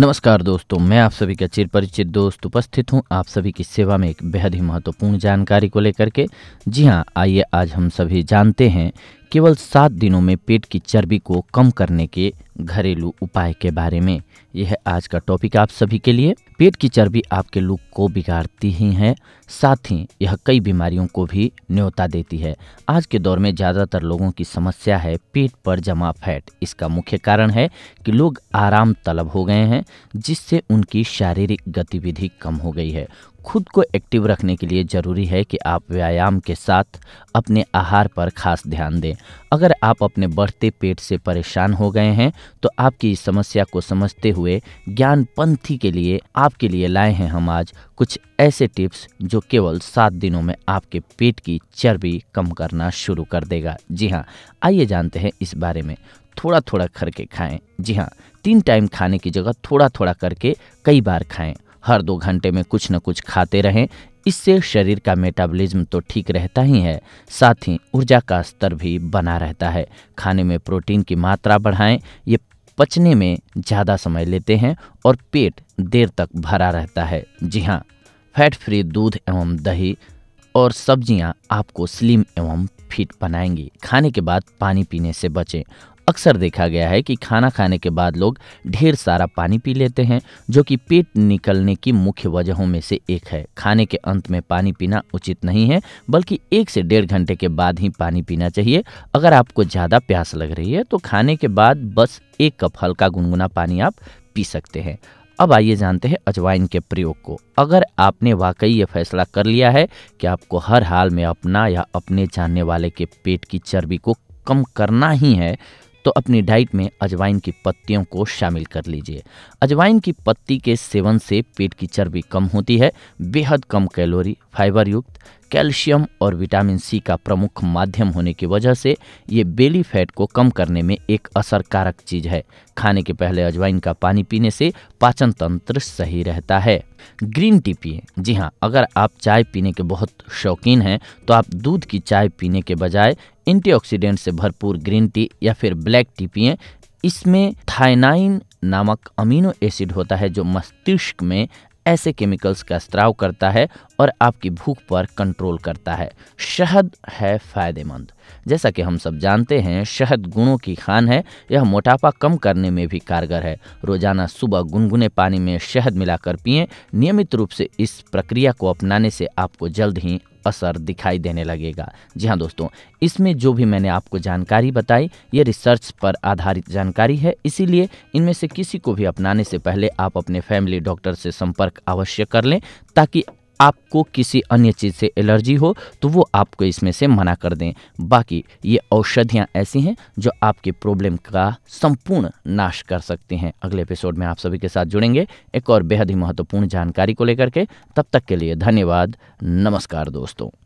नमस्कार दोस्तों मैं आप सभी का चिर परिचित दोस्त उपस्थित हूं आप सभी की सेवा में एक बेहद ही महत्वपूर्ण जानकारी को लेकर के जी हां आइए आज हम सभी जानते हैं केवल सात दिनों में पेट की चर्बी को कम करने के घरेलू उपाय के बारे में यह आज का टॉपिक आप सभी के लिए पेट की चर्बी आपके लुक को बिगाड़ती ही है साथ ही यह कई बीमारियों को भी न्योता देती है आज के दौर में ज़्यादातर लोगों की समस्या है पेट पर जमा फैट इसका मुख्य कारण है कि लोग आराम तलब हो गए हैं जिससे उनकी शारीरिक गतिविधि कम हो गई है खुद को एक्टिव रखने के लिए ज़रूरी है कि आप व्यायाम के साथ अपने आहार पर खास ध्यान दें अगर आप अपने बढ़ते पेट से परेशान हो गए हैं तो आपकी इस समस्या को समझते हुए ज्ञानपंथी के लिए आप आपके लिए लाए हैं हम आज कुछ ऐसे टिप्स जो केवल सात दिनों में आपके पेट की चर्बी कम करना शुरू कर देगा जी हाँ आइए जानते हैं इस बारे में थोड़ा थोड़ा करके खाएं जी हाँ तीन टाइम खाने की जगह थोड़ा थोड़ा करके कई बार खाएं हर दो घंटे में कुछ न कुछ खाते रहें इससे शरीर का मेटाबॉलिज्म तो ठीक रहता ही है साथ ही ऊर्जा का स्तर भी बना रहता है खाने में प्रोटीन की मात्रा बढ़ाएं ये पचने में ज़्यादा समय लेते हैं और पेट देर तक भरा रहता है जी हाँ फैट फ्री दूध एवं दही और सब्जियां आपको स्लिम एवं फिट बनाएंगी खाने के बाद पानी पीने से बचें अक्सर देखा गया है कि खाना खाने के बाद लोग ढेर सारा पानी पी लेते हैं जो कि पेट निकलने की मुख्य वजहों में से एक है खाने के अंत में पानी पीना उचित नहीं है बल्कि एक से डेढ़ घंटे के बाद ही पानी पीना चाहिए अगर आपको ज़्यादा प्यास लग रही है तो खाने के बाद बस एक कप हल्का गुनगुना पानी आप पी सकते हैं अब आइए जानते हैं अजवाइन के प्रयोग को अगर आपने वाकई ये फैसला कर लिया है कि आपको हर हाल में अपना या अपने जानने वाले के पेट की चर्बी को कम करना ही है तो अपनी डाइट में अजवाइन की पत्तियों को शामिल कर लीजिए अजवाइन की पत्ती के सेवन से पेट की चर्बी कम होती है बेहद कम कैलोरी फाइबर युक्त कैल्शियम और विटामिन सी का प्रमुख माध्यम होने की वजह से ये बेली फैट को कम करने में एक असरकारक चीज़ है खाने के पहले अजवाइन का पानी पीने से पाचन तंत्र सही रहता है ग्रीन टी पिए जी हाँ अगर आप चाय पीने के बहुत शौकीन हैं तो आप दूध की चाय पीने के बजाय एंटीऑक्सीडेंट से भरपूर ग्रीन टी या फिर ब्लैक टी पिए इसमें थाइनाइन नामक अमीनो एसिड होता है जो मस्तिष्क में ऐसे केमिकल्स का स्त्राव करता है और आपकी भूख पर कंट्रोल करता है शहद है फ़ायदेमंद जैसा कि हम सब जानते हैं शहद गुणों की खान है यह मोटापा कम करने में भी कारगर है रोज़ाना सुबह गुनगुने पानी में शहद मिलाकर पिएं नियमित रूप से इस प्रक्रिया को अपनाने से आपको जल्द ही असर दिखाई देने लगेगा जी हाँ दोस्तों इसमें जो भी मैंने आपको जानकारी बताई ये रिसर्च पर आधारित जानकारी है इसीलिए इनमें से किसी को भी अपनाने से पहले आप अपने फैमिली डॉक्टर से संपर्क अवश्य कर लें ताकि आपको किसी अन्य चीज़ से एलर्जी हो तो वो आपको इसमें से मना कर दें बाकी ये औषधियाँ ऐसी हैं जो आपके प्रॉब्लम का संपूर्ण नाश कर सकती हैं अगले एपिसोड में आप सभी के साथ जुड़ेंगे एक और बेहद ही महत्वपूर्ण जानकारी को लेकर के तब तक के लिए धन्यवाद नमस्कार दोस्तों